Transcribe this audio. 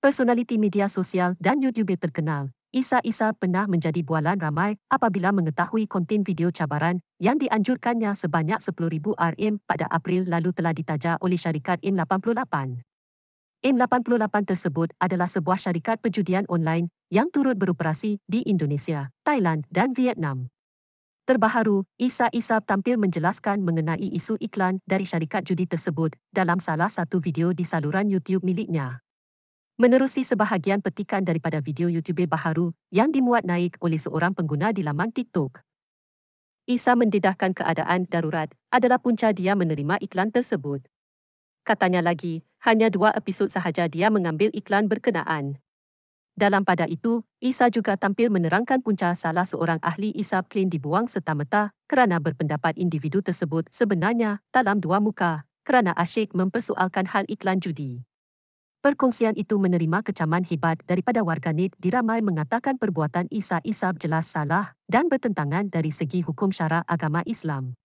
Personaliti media sosial dan YouTuber terkenal, Isa Isa pernah menjadi bualan ramai apabila mengetahui konten video cabaran yang dianjurkannya sebanyak 10,000 RM pada April lalu telah ditaja oleh syarikat M88. M88 tersebut adalah sebuah syarikat perjudian online yang turut beroperasi di Indonesia, Thailand dan Vietnam. Terbaharu, Isa Isa tampil menjelaskan mengenai isu iklan dari syarikat judi tersebut dalam salah satu video di saluran YouTube miliknya menerusi sebahagian petikan daripada video YouTube baharu yang dimuat naik oleh seorang pengguna di laman TikTok. Isa mendedahkan keadaan darurat adalah punca dia menerima iklan tersebut. Katanya lagi, hanya dua episod sahaja dia mengambil iklan berkenaan. Dalam pada itu, Isa juga tampil menerangkan punca salah seorang ahli isap klin dibuang serta-merta kerana berpendapat individu tersebut sebenarnya dalam dua muka kerana asyik mempersoalkan hal iklan judi. Perkongsian itu menerima kecaman hebat daripada warganet diramai mengatakan perbuatan Isa Isab jelas salah dan bertentangan dari segi hukum syara agama Islam.